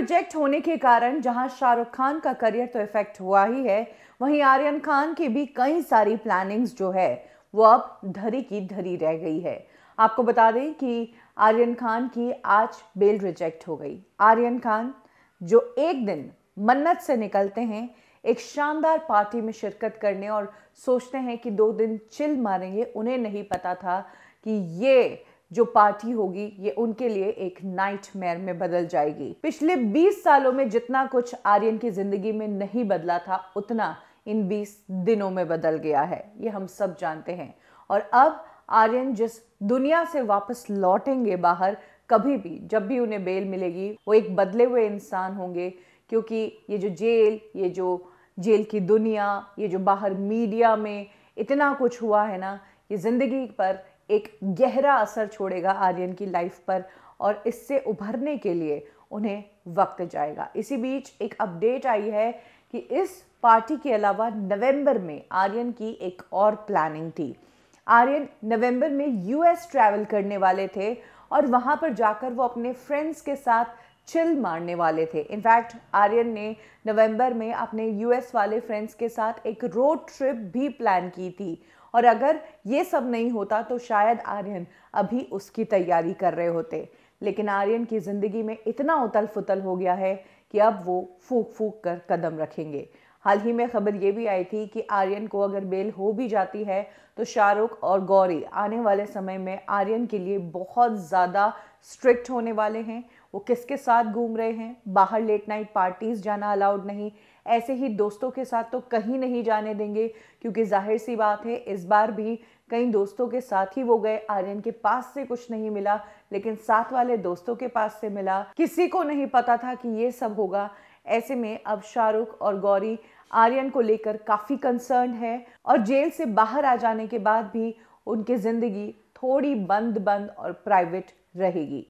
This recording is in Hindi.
रिजेक्ट होने के कारण जहां शाहरुख खान का करियर तो इफेक्ट हुआ ही है वहीं आर्यन खान की भी कई सारी प्लानिंग्स जो है वो अब धरी की धरी रह गई है आपको बता दें कि आर्यन खान की आज बेल रिजेक्ट हो गई आर्यन खान जो एक दिन मन्नत से निकलते हैं एक शानदार पार्टी में शिरकत करने और सोचते हैं कि दो दिन चिल मारेंगे उन्हें नहीं पता था कि ये जो पार्टी होगी ये उनके लिए एक नाइट में बदल जाएगी पिछले 20 सालों में जितना कुछ आर्यन की जिंदगी में नहीं बदला था उतना इन 20 दिनों में बदल गया है ये हम सब जानते हैं और अब आर्यन जिस दुनिया से वापस लौटेंगे बाहर कभी भी जब भी उन्हें बेल मिलेगी वो एक बदले हुए इंसान होंगे क्योंकि ये जो जेल ये जो जेल की दुनिया ये जो बाहर मीडिया में इतना कुछ हुआ है ना ये ज़िंदगी पर एक गहरा असर छोड़ेगा आर्यन की लाइफ पर और इससे उभरने के लिए उन्हें वक्त जाएगा इसी बीच एक अपडेट आई है कि इस पार्टी के अलावा नवंबर में आर्यन की एक और प्लानिंग थी आर्यन नवंबर में यूएस ट्रैवल करने वाले थे और वहाँ पर जाकर वो अपने फ्रेंड्स के साथ चिल मारने वाले थे इनफैक्ट आर्यन ने नवंबर में अपने यूएस वाले फ्रेंड्स के साथ एक रोड ट्रिप भी प्लान की थी और अगर ये सब नहीं होता तो शायद आर्यन अभी उसकी तैयारी कर रहे होते लेकिन आर्यन की ज़िंदगी में इतना उतल फुतल हो गया है कि अब वो फूक फूक कर कदम रखेंगे हाल ही में खबर ये भी आई थी कि आर्यन को अगर बेल हो भी जाती है तो शाहरुख और गौरी आने वाले समय में आर्यन के लिए बहुत ज़्यादा स्ट्रिक्ट होने वाले हैं वो किसके साथ घूम रहे हैं बाहर लेट नाइट पार्टीज़ जाना अलाउड नहीं ऐसे ही दोस्तों के साथ तो कहीं नहीं जाने देंगे क्योंकि जाहिर सी बात है इस बार भी कई दोस्तों के साथ ही वो गए आर्यन के पास से कुछ नहीं मिला लेकिन साथ वाले दोस्तों के पास से मिला किसी को नहीं पता था कि ये सब होगा ऐसे में अब शाहरुख और गौरी आर्यन को लेकर काफ़ी कंसर्न है और जेल से बाहर आ जाने के बाद भी उनकी ज़िंदगी थोड़ी बंद बंद और प्राइवेट रहेगी